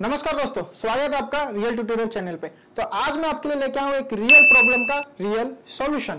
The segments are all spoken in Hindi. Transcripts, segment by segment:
नमस्कार दोस्तों स्वागत है आपका रियल ट्यूटोरियल चैनल पे तो आज मैं आपके लिए लेके आऊँ एक रियल प्रॉब्लम का रियल सॉल्यूशन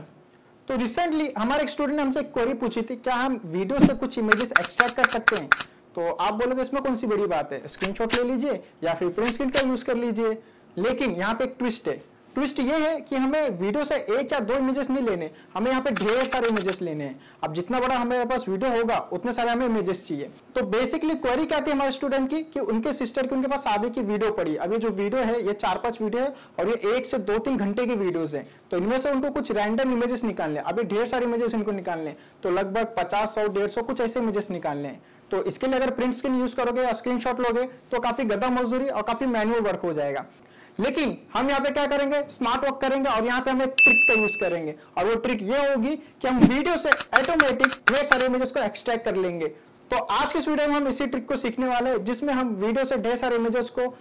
तो रिसेंटली हमारे एक स्टूडेंट ने हमसे एक क्वेरी पूछी थी क्या हम वीडियो से कुछ इमेजेस एक्सट्रैक्ट कर सकते हैं तो आप बोलोगे इसमें कौन सी बड़ी बात है स्क्रीनशॉट ले लीजिए या फिर प्रिंट स्क्रीन का यूज कर लीजिए लेकिन यहाँ पे एक ट्विस्ट है ट्विस्ट ये है कि हमें वीडियो से एक या दो इमेजेस नहीं लेने हमें यहाँ पे ढेर सारे इमेजेस लेने हैं अब जितना बड़ा हमारे पास वीडियो होगा उतने सारे हमें इमेजेस चाहिए तो बेसिकली क्वेरी क्या थी हमारे स्टूडेंट की कि उनके सिस्टर की उनके पास शादी की वीडियो पड़ी अभी जो वीडियो है ये चार पांच वीडियो है और ये एक से दो तीन घंटे की वीडियोज है तो इनमें से उनको कुछ रैंडम इमेजेस निकालने अभी ढेर सारे इमेजेस इनको निकालने तो लगभग पचास सौ डेढ़ सौ कुछ ऐसे इमेजेस निकालने तो इसके लिए अगर प्रिंट स्क्रीन यूज करोगे या स्क्रीनशॉट लोगे तो काफी गदा मजदूरी और काफी मैनुअल वर्क हो जाएगा लेकिन हम यहाँ पे क्या करेंगे स्मार्ट वर्क करेंगे और यहाँ पे हम एक ट्रिक का यूज करेंगे और वो ट्रिक ये होगी कि हम वीडियो से ऑटोमेटिक ढेर सारे इमेजेस को एक्सट्रैक्ट कर लेंगे तो आज के इस वीडियो में हम इसी ट्रिक को सीखने वाले हैं जिसमें हम वीडियो से ढेर सारे इमेजेस को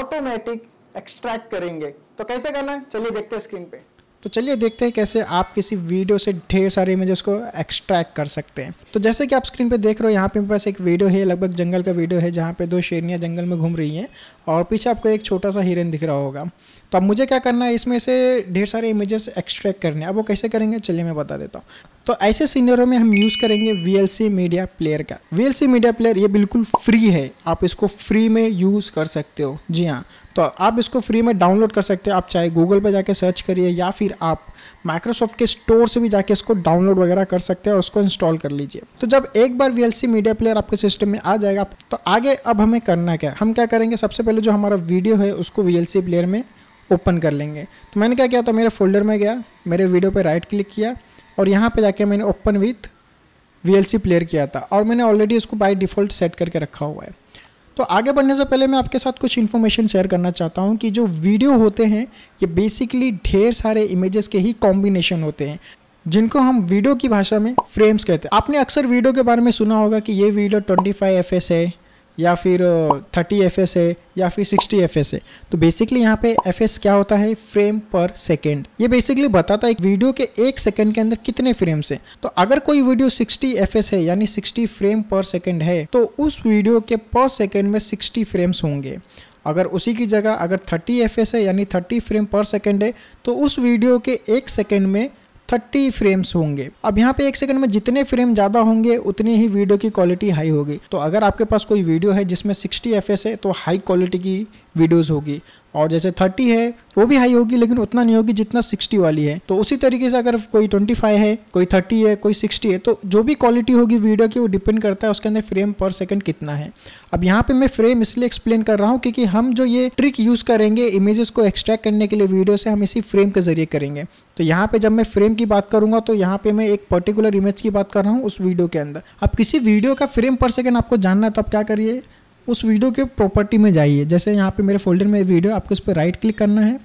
ऑटोमेटिक एक्सट्रैक्ट करेंगे तो कैसे करना है चलिए देखते हैं स्क्रीन पे तो चलिए देखते हैं कैसे आप किसी वीडियो से ढेर सारे इमेजेस को एक्सट्रैक्ट कर सकते हैं तो जैसे कि आप स्क्रीन पे देख रहे हो यहाँ पे मेरे पास एक वीडियो है लगभग जंगल का वीडियो है जहाँ पे दो शेरनियाँ जंगल में घूम रही हैं और पीछे आपको एक छोटा सा हिरन दिख रहा होगा तो अब मुझे क्या करना है इसमें से ढेर सारे इमेजेस एक्सट्रैक्ट करने अब वो कैसे करेंगे चलिए मैं बता देता हूँ तो ऐसे सीनियरों में हम यूज़ करेंगे वी मीडिया प्लेयर का वी मीडिया प्लेयर ये बिल्कुल फ्री है आप इसको फ्री में यूज़ कर सकते हो जी हाँ तो आप इसको फ्री में डाउनलोड कर सकते हो आप चाहे गूगल पर जाके सर्च करिए या फिर आप माइक्रोसॉफ्ट के स्टोर से भी जाके इसको डाउनलोड वगैरह कर सकते हैं और उसको इंस्टॉल कर लीजिए तो जब एक बार वी मीडिया प्लेयर आपके सिस्टम में आ जाएगा तो आगे अब हमें करना क्या हम क्या करेंगे सबसे पहले जो हमारा वीडियो है उसको वी प्लेयर में ओपन कर लेंगे तो मैंने क्या किया तो मेरे फोल्डर में गया मेरे वीडियो पर राइट क्लिक किया और यहाँ पे जाके मैंने ओपन विथ वी प्लेयर किया था और मैंने ऑलरेडी उसको बाई डिफ़ॉल्ट सेट करके रखा हुआ है तो आगे बढ़ने से पहले मैं आपके साथ कुछ इन्फॉर्मेशन शेयर करना चाहता हूँ कि जो वीडियो होते हैं ये बेसिकली ढेर सारे इमेजेस के ही कॉम्बिनेशन होते हैं जिनको हम वीडियो की भाषा में फ्रेम्स कहते हैं आपने अक्सर वीडियो के बारे में सुना होगा कि ये वीडियो 25 एफ है या फिर थर्टी एफ एस है या फिर सिक्सटी एफ एस है तो बेसिकली यहाँ पे एफ एस क्या होता है फ्रेम पर सेकेंड ये बेसिकली बताता है वीडियो के एक सेकेंड के अंदर कितने फ्रेम्स हैं तो अगर कोई वीडियो सिक्सटी एफ एस है यानी सिक्सटी फ्रेम पर सेकेंड है तो उस वीडियो के पर सेकेंड में सिक्सटी फ्रेम्स होंगे अगर उसी की जगह अगर थर्टी एफ एस है यानी थर्टी फ्रेम पर सेकेंड है तो उस वीडियो के एक सेकेंड में थर्टी फ्रेम्स होंगे अब यहाँ पे एक सेकंड में जितने फ्रेम ज़्यादा होंगे उतनी ही वीडियो की क्वालिटी हाई होगी तो अगर आपके पास कोई वीडियो है जिसमें सिक्सटी एफ है तो हाई क्वालिटी की वीडियोस होगी और जैसे 30 है वो भी हाई होगी लेकिन उतना नहीं होगी जितना 60 वाली है तो उसी तरीके से अगर कोई 25 है कोई 30 है कोई 60 है तो जो भी क्वालिटी होगी वीडियो की वो डिपेंड करता है उसके अंदर फ्रेम पर सेकंड कितना है अब यहाँ पे मैं फ्रेम इसलिए एक्सप्लेन कर रहा हूँ क्योंकि हम जो ये ट्रिक यूज़ करेंगे इमेजेस को एक्सट्रैक्ट करने के लिए वीडियो से हम इसी फ्रेम के जरिए करेंगे तो यहाँ पे जब मैं फ्रेम की बात करूँगा तो यहाँ पे मैं एक पर्टिकुलर इमेज की बात कर रहा हूँ उस वीडियो के अंदर अब किसी वीडियो का फ्रेम पर सेकेंड आपको जानना है तो आप क्या करिए उस वीडियो के प्रॉपर्टी में जाइए जैसे यहाँ पे मेरे फोल्डर में वीडियो आपको इस पर राइट क्लिक करना है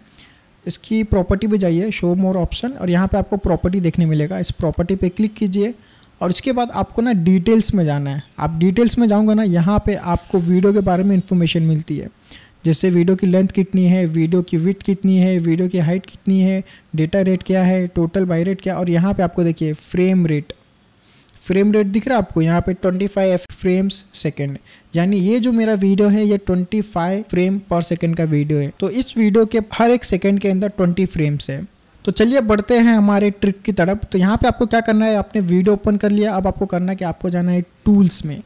इसकी प्रॉपर्टी पे जाइए शो मोर ऑप्शन और यहाँ पे आपको प्रॉपर्टी देखने मिलेगा इस प्रॉपर्टी पे क्लिक कीजिए और इसके बाद आपको ना डिटेल्स में जाना है आप डिटेल्स में जाऊँगा ना यहाँ पर आपको वीडियो के बारे में इन्फॉर्मेशन मिलती है जैसे वीडियो की लेंथ कितनी है वीडियो की विथ कितनी है वीडियो की हाइट कितनी है डेटा रेट क्या है टोटल बाई रेट क्या और यहाँ पर आपको देखिए फ्रेम रेट फ्रेम रेट दिख रहा है आपको यहाँ पे 25 फाइव फ्रेम्स सेकेंड यानी ये जो मेरा वीडियो है ये 25 फ्रेम पर सेकेंड का वीडियो है तो इस वीडियो के हर एक सेकेंड के अंदर 20 फ्रेम्स है तो चलिए बढ़ते हैं हमारे ट्रिक की तरफ तो यहाँ पे आपको क्या करना है आपने वीडियो ओपन कर लिया अब आपको करना है कि आपको जाना है टूल्स में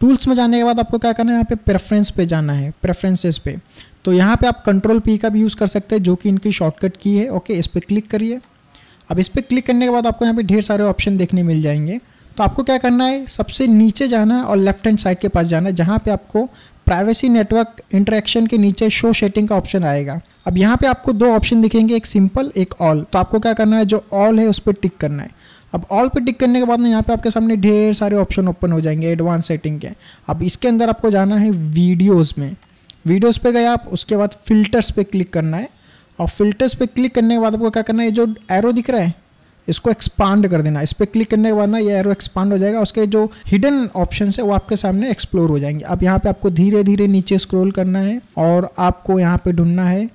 टूल्स में जाने के बाद आपको क्या करना है यहाँ पे प्रेफरेंस पे जाना है प्रेफरेंसेस पे तो यहाँ पे आप कंट्रोल पी का भी यूज़ कर सकते हैं जो कि इनकी शॉर्टकट की है ओके इस पर क्लिक करिए अब इस पर क्लिक करने के बाद आपको यहाँ पे ढेर सारे ऑप्शन देखने मिल जाएंगे तो आपको क्या करना है सबसे नीचे जाना है और लेफ्ट हैंड साइड के पास जाना है जहाँ पे आपको प्राइवेसी नेटवर्क इंटरेक्शन के नीचे शो शेटिंग का ऑप्शन आएगा अब यहाँ पे आपको दो ऑप्शन दिखेंगे एक सिंपल एक ऑल तो आपको क्या करना है जो ऑल है उस पर टिक करना है अब ऑल पे टिक करने के बाद में यहाँ पे आपके सामने ढेर सारे ऑप्शन ओपन हो जाएंगे एडवांस सेटिंग के अब इसके अंदर आपको जाना है वीडियोज़ में वीडियोज़ पे गए आप उसके बाद फिल्टर्स पे क्लिक करना है और फिल्टर्स पे क्लिक करने के बाद आपको क्या करना है जो एरो दिख रहा है इसको एक्सपांड कर देना इस पर क्लिक करने के बाद ना ये एरो एक्सपांड हो जाएगा उसके जो हिडन ऑप्शन है वो आपके सामने एक्सप्लोर हो जाएंगे अब यहाँ पे आपको धीरे धीरे नीचे स्क्रोल करना है और आपको यहाँ पे ढूंढना है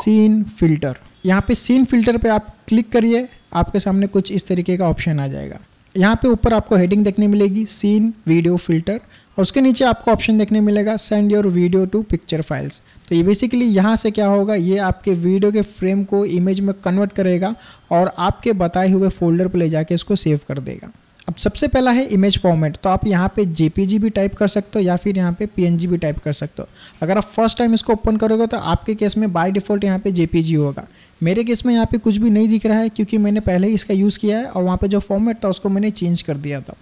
सीन फिल्टर यहाँ पे सीन फिल्टर पे आप क्लिक करिए आपके सामने कुछ इस तरीके का ऑप्शन आ जाएगा यहाँ पे ऊपर आपको हेडिंग देखने मिलेगी सीन वीडियो फिल्टर और उसके नीचे आपको ऑप्शन देखने मिलेगा send your video to picture files तो ये बेसिकली यहाँ से क्या होगा ये आपके वीडियो के फ्रेम को इमेज में कन्वर्ट करेगा और आपके बताए हुए फोल्डर पर ले जाके इसको सेव कर देगा अब सबसे पहला है इमेज फॉर्मेट तो आप यहाँ पे जेपीजी भी टाइप कर सकते हो या फिर यहाँ पे पीएनजी भी टाइप कर सकते हो अगर आप फर्स्ट टाइम इसको ओपन करोगे तो आपके केस में बाय डिफ़ॉल्ट यहाँ पे जेपीजी होगा मेरे केस में यहाँ पे कुछ भी नहीं दिख रहा है क्योंकि मैंने पहले ही इसका यूज़ किया है और वहाँ पर जो फॉर्मेट था उसको मैंने चेंज कर दिया था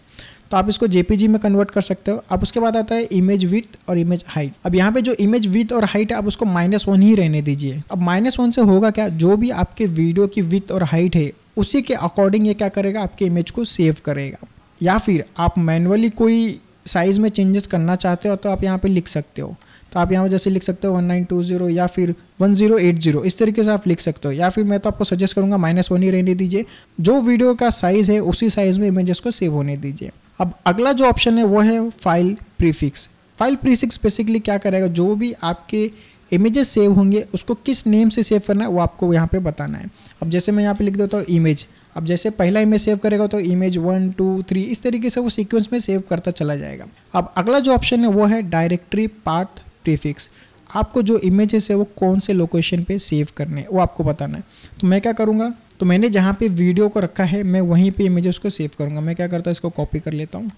तो आप इसको जेपीजी में कन्वर्ट कर सकते हो अब उसके बाद आता है इमेज विथ और इमेज हाइट अब यहाँ पे जो इमेज विथ और हाइट है आप उसको माइनस वन ही रहने दीजिए अब माइनस वन से होगा क्या जो भी आपके वीडियो की विथ और हाइट है उसी के अकॉर्डिंग ये क्या करेगा आपके इमेज को सेव करेगा या फिर आप मैनुअली कोई साइज़ में चेंजेस करना चाहते हो तो आप यहाँ पे लिख सकते हो तो आप यहाँ पर जैसे लिख सकते हो वन नाइन टू जीरो या फिर वन जीरो एट जीरो इस तरीके से आप लिख सकते हो या फिर मैं तो आपको सजेस्ट करूँगा माइनस वन ही रहने दीजिए जो वीडियो का साइज़ है उसी साइज़ में इमेजेस को सेव होने दीजिए अब अगला जो ऑप्शन है वो है file prefix file prefix basically क्या करेगा जो भी आपके इमेजेस सेव होंगे उसको किस नेम से सेव करना है वो आपको यहाँ पे बताना है अब जैसे मैं यहाँ पे लिख देता हूँ इमेज अब जैसे पहला इमेज सेव करेगा तो इमेज वन टू थ्री इस तरीके से वो सीक्वेंस में सेव करता चला जाएगा अब अगला जो ऑप्शन है वो है डायरेक्टरी पार्ट प्रीफिक्स आपको जो इमेजेस है वो कौन से लोकेशन पे सेव करने वो आपको बताना है तो मैं क्या करूँगा तो मैंने जहाँ पे वीडियो को रखा है मैं वहीं पे इमेजेस को सेव करूँगा मैं क्या करता हूँ इसको कॉपी कर लेता हूँ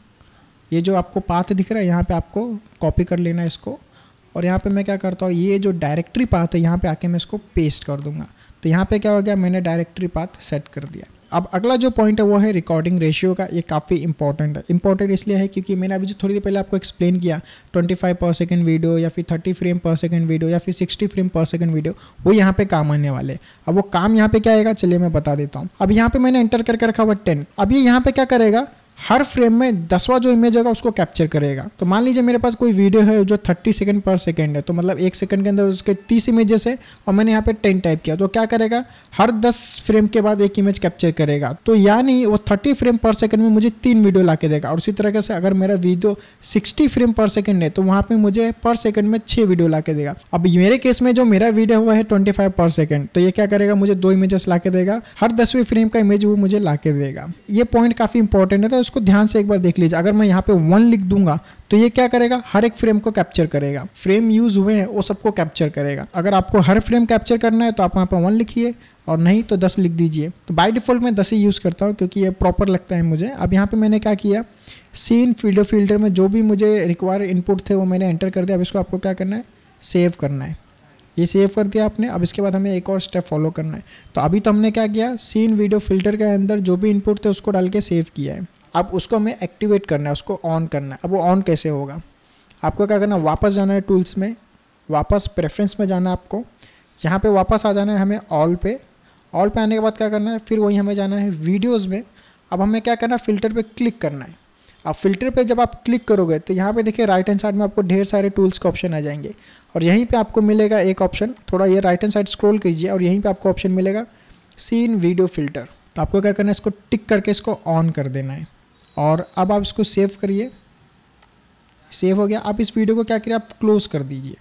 ये जो आपको पाथ दिख रहा है यहाँ पे आपको कॉपी कर लेना है इसको और यहाँ पे मैं क्या करता हूँ ये जो डायरेक्टरी पाथ है यहाँ पे आके मैं इसको पेस्ट कर दूंगा तो यहाँ पे क्या हो गया मैंने डायरेक्टरी पाथ सेट कर दिया अब अगला जो पॉइंट है वो है रिकॉर्डिंग रेशियो का ये काफ़ी इंपॉर्टेंट है इंपॉर्टेंट इसलिए है क्योंकि मैंने अभी जो थोड़ी देर पहले आपको एक्सप्लेन किया 25 पर सेकेंड वीडियो या फिर 30 फ्रेम पर सेकेंड वीडियो या फिर 60 फ्रेम पर सेकेंड वीडियो वो यहाँ पे काम आने वाले अब वो काम यहाँ पे क्या आएगा चलिए मैं बता देता हूँ अब यहाँ पे मैंने एंटर करके रखा हुआ टेन अब ये यहाँ पर क्या करेगा हर फ्रेम में दसवा जो इमेज होगा उसको कैप्चर करेगा तो मान लीजिए मेरे पास कोई वीडियो है जो थर्टी सेकेंड पर सेकेंड है तो मतलब एक सेकंड के अंदर उसके तीस इमेजेस है और मैंने यहाँ पे टेन टाइप किया तो क्या करेगा हर दस फ्रेम के बाद एक इमेज कैप्चर करेगा तो यानी वो थर्टी फ्रेम पर सेकेंड में मुझे तीन वीडियो ला के देगा और उसी तरीके से अगर मेरा video sixty frame per second है तो वहाँ पर मुझे पर सेकेंड में छः वीडियो ला के देगा अब मेरे केस में जो मेरा वीडियो हुआ है ट्वेंटी फाइव पर सेकेंड तो ये क्या करेगा मुझे दो इमेजेस ला के देगा हर दसवीं फ्रेम का इमेज वो मुझे ला के देगा ये पॉइंट काफ़ी इंपॉर्टेंट है तो इसको ध्यान से एक बार देख लीजिए अगर मैं यहाँ पे वन लिख दूंगा तो ये क्या करेगा हर एक फ्रेम को कैप्चर करेगा फ्रेम यूज़ हुए हैं वो सबको कैप्चर करेगा अगर आपको हर फ्रेम कैप्चर करना है तो आप वहाँ पर वन लिखिए और नहीं तो दस लिख दीजिए तो बाई डिफ़ॉल्ट मैं दस ही यूज़ करता हूँ क्योंकि ये प्रॉपर लगता है मुझे अब यहाँ पर मैंने क्या किया सीन फील्डर फिल्टर में जो भी मुझे रिक्वायर इनपुट थे वो मैंने एंटर कर दिया अब इसको आपको क्या करना है सेव करना है ये सेव कर दिया आपने अब इसके बाद हमें एक और स्टेप फॉलो करना है तो अभी तो हमने क्या किया सीन वीडियो फिल्टर के अंदर जो भी इनपुट थे उसको डाल के सेव किया है अब उसको हमें एक्टिवेट करना है उसको ऑन करना है अब वो ऑन कैसे होगा आपको क्या करना है वापस जाना है टूल्स में वापस प्रेफरेंस में जाना है आपको यहाँ पे वापस आ जाना है हमें ऑल पे ऑल पे आने के बाद क्या करना है फिर वहीं हमें जाना है वीडियोस में अब हमें क्या करना है फ़िल्टर पे क्लिक करना है अब फिल्टर पे जब आप क्लिक करोगे तो यहाँ पे देखिए राइट हैंड साइड में आपको ढेर सारे टूल्स के ऑप्शन आ जाएंगे और यहीं पे आपको मिलेगा एक ऑप्शन थोड़ा ये राइट हैंड साइड स्क्रोल कीजिए और यहीं पर आपको ऑप्शन मिलेगा सीन वीडियो फिल्टर तो आपको क्या करना है इसको टिक करके इसको ऑन कर देना है और अब आप इसको सेव करिए सेव हो गया आप इस वीडियो को क्या करिए आप क्लोज कर दीजिए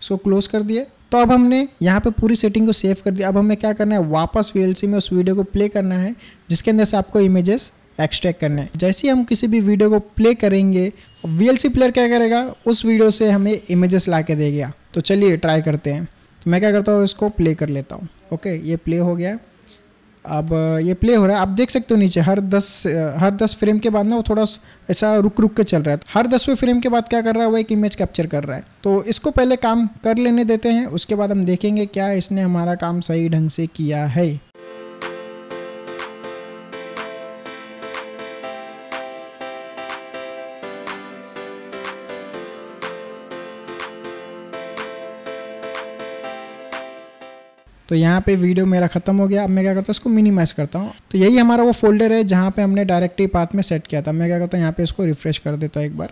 इसको क्लोज कर दिए तो अब हमने यहाँ पे पूरी सेटिंग को सेव कर दिया अब हमें क्या करना है वापस वी में उस वीडियो को प्ले करना है जिसके अंदर से आपको इमेजेस एक्सट्रैक्ट करना है जैसे ही हम किसी भी वीडियो को प्ले करेंगे वी प्लेयर क्या करेगा उस वीडियो से हमें इमेजेस ला के देगा तो चलिए ट्राई करते हैं तो मैं क्या करता हूँ इसको प्ले कर लेता हूँ ओके ये प्ले हो गया है अब ये प्ले हो रहा है आप देख सकते हो नीचे हर दस हर दस फ्रेम के बाद ना वो थोड़ा ऐसा रुक रुक के चल रहा है हर दसवें फ्रेम के बाद क्या कर रहा है वो एक इमेज कैप्चर कर रहा है तो इसको पहले काम कर लेने देते हैं उसके बाद हम देखेंगे क्या इसने हमारा काम सही ढंग से किया है तो यहाँ पे वीडियो मेरा ख़त्म हो गया अब मैं क्या करता हूँ इसको मिनिमाइज़ करता हूँ तो यही हमारा वो फोल्डर है जहाँ पे हमने डायरेक्टली पाथ में सेट किया था मैं क्या करता हूँ यहाँ पे इसको रिफ़्रेश कर देता एक बार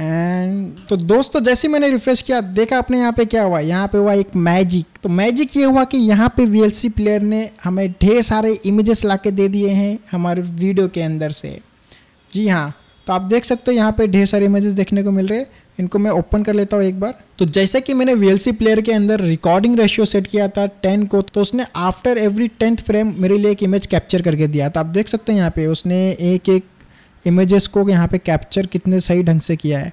एंड तो दोस्तों जैसे मैंने रिफ्रेश किया देखा आपने यहाँ पे क्या हुआ यहाँ पे हुआ एक मैजिक तो मैजिक ये हुआ कि यहाँ पे वी प्लेयर ने हमें ढेर सारे इमेजेस ला दे दिए हैं हमारे वीडियो के अंदर से जी हाँ तो आप देख सकते हो यहाँ पे ढेर सारे इमेजेस देखने को मिल रहे हैं इनको मैं ओपन कर लेता हूँ एक बार तो जैसे कि मैंने वी प्लेयर के अंदर रिकॉर्डिंग रेशियो सेट किया था टेन को तो उसने आफ्टर एवरी टेंथ फ्रेम मेरे लिए एक इमेज कैप्चर करके दिया तो आप देख सकते हैं यहाँ पे उसने एक एक इमेजेस को यहाँ पे कैप्चर कितने सही ढंग से किया है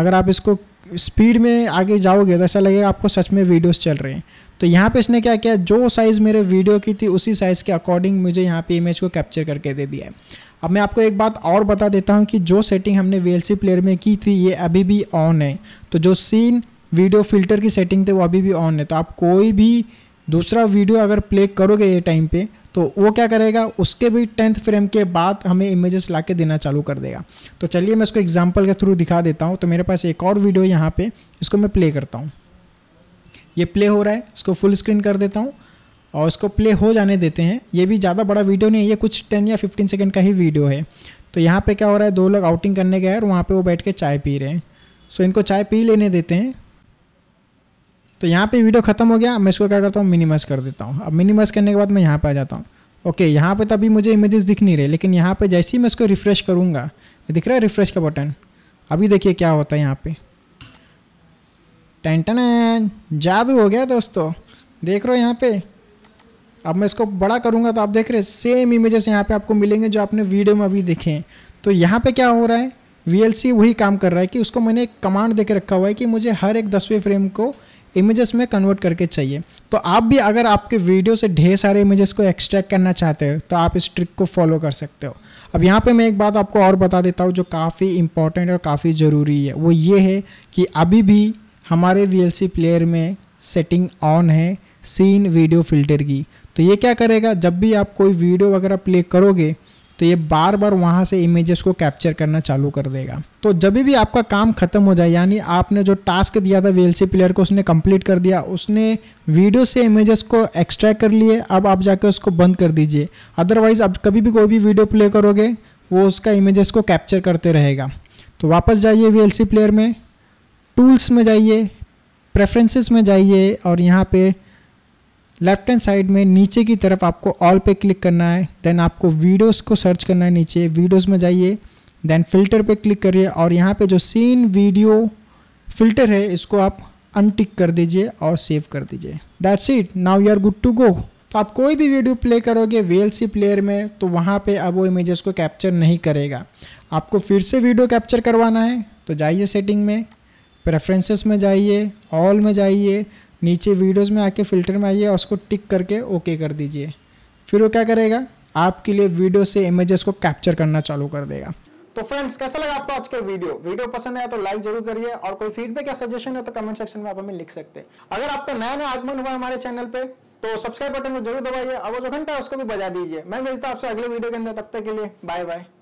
अगर आप इसको स्पीड में आगे जाओगे तो ऐसा लगेगा आपको सच में वीडियोस चल रहे हैं तो यहाँ पे इसने क्या किया जो साइज़ मेरे वीडियो की थी उसी साइज़ के अकॉर्डिंग मुझे यहाँ पे इमेज को कैप्चर करके दे दिया है अब मैं आपको एक बात और बता देता हूँ कि जो सेटिंग हमने वी प्लेयर में की थी ये अभी भी ऑन है तो जो सीन वीडियो फिल्टर की सेटिंग थी वो अभी भी ऑन है तो आप कोई भी दूसरा वीडियो अगर प्ले करोगे ये टाइम पे तो वो क्या करेगा उसके भी टेंथ फ्रेम के बाद हमें इमेजेस ला के देना चालू कर देगा तो चलिए मैं इसको एग्जाम्पल के थ्रू दिखा देता हूँ तो मेरे पास एक और वीडियो यहाँ पर इसको मैं प्ले करता हूँ ये प्ले हो रहा है इसको फुल स्क्रीन कर देता हूँ और इसको प्ले हो जाने देते हैं ये भी ज़्यादा बड़ा वीडियो नहीं है ये कुछ टेन या फिफ्टीन सेकेंड का ही वीडियो है तो यहाँ पे क्या हो रहा है दो लोग आउटिंग करने गए और वहाँ पे वो बैठ के चाय पी रहे हैं सो इनको चाय पी लेने देते हैं तो यहाँ पे वीडियो ख़त्म हो गया मैं इसको क्या करता हूँ मिनिमाइज़ कर देता हूँ अब मिनिमाइज करने के बाद मैं यहाँ पे आ जाता हूँ ओके यहाँ पे तो अभी मुझे इमेजेस दिख नहीं रहे लेकिन यहाँ पे जैसे ही मैं इसको रिफ़्रेश करूँगा दिख रहा है रिफ़्रेश का बटन अभी देखिए क्या होता है यहाँ पे टेंटन जादू हो गया दोस्तों देख रहे हो यहाँ पे अब मैं इसको बड़ा करूँगा तो आप देख रहे सेम इमेजेस यहाँ पर आपको मिलेंगे जो आपने वीडियो में अभी देखे हैं तो यहाँ पर क्या हो रहा है वी वही काम कर रहा है कि उसको मैंने एक कमांड दे के रखा हुआ है कि मुझे हर एक दसवें फ्रेम को इमेजेस में कन्वर्ट करके चाहिए तो आप भी अगर आपके वीडियो से ढेर सारे इमेजेस को एक्सट्रैक्ट करना चाहते हो तो आप इस ट्रिक को फॉलो कर सकते हो अब यहाँ पे मैं एक बात आपको और बता देता हूँ जो काफ़ी इंपॉर्टेंट और काफ़ी ज़रूरी है वो ये है कि अभी भी हमारे वी प्लेयर में सेटिंग ऑन है सीन वीडियो फिल्टर की तो ये क्या करेगा जब भी आप कोई वीडियो वगैरह प्ले करोगे तो ये बार बार वहाँ से इमेजेस को कैप्चर करना चालू कर देगा तो जब भी आपका काम खत्म हो जाए यानी आपने जो टास्क दिया था वीएलसी प्लेयर को उसने कंप्लीट कर दिया उसने वीडियो से इमेजेस को एक्सट्रैक्ट कर लिए अब आप जाके उसको बंद कर दीजिए अदरवाइज़ आप कभी भी कोई भी वीडियो प्ले करोगे वो उसका इमेजेस को कैप्चर करते रहेगा तो वापस जाइए वी प्लेयर में टूल्स में जाइए प्रेफरेंसेस में जाइए और यहाँ पे लेफ्ट हैंड साइड में नीचे की तरफ आपको ऑल पे क्लिक करना है देन आपको वीडियोस को सर्च करना है नीचे वीडियोस में जाइए देन फिल्टर पे क्लिक करिए और यहाँ पे जो सीन वीडियो फिल्टर है इसको आप अनटिक कर दीजिए और सेव कर दीजिए that's it now you are good to go तो आप कोई भी वीडियो प्ले करोगे वी प्लेयर में तो वहाँ पर अब वो इमेजेस को कैप्चर नहीं करेगा आपको फिर से वीडियो कैप्चर करवाना है तो जाइए सेटिंग में प्रेफरेंसेस में जाइए ऑल में जाइए नीचे वीडियोस में आके फिल्टर में आइए और उसको टिक करके ओके कर दीजिए फिर वो क्या करेगा आपके लिए वीडियो से इमेजेस को कैप्चर करना चालू कर देगा तो फ्रेंड्स कैसा लगा आपको आज के वीडियो वीडियो पसंद आया तो लाइक जरूर करिए और कोई फीडबैक या सजेशन है तो कमेंट सेक्शन में आप हमें लिख सकते हैं अगर आपका नया नया आगमन हुआ हमारे चैनल पे तो सब्सक्राइब बटन को जरूर दबाइए और वो जो घंटा है उसको भी बजा दीजिए मैं मिलता हूँ आपसे अगले वीडियो के अंदर तब तक के लिए बाय बाय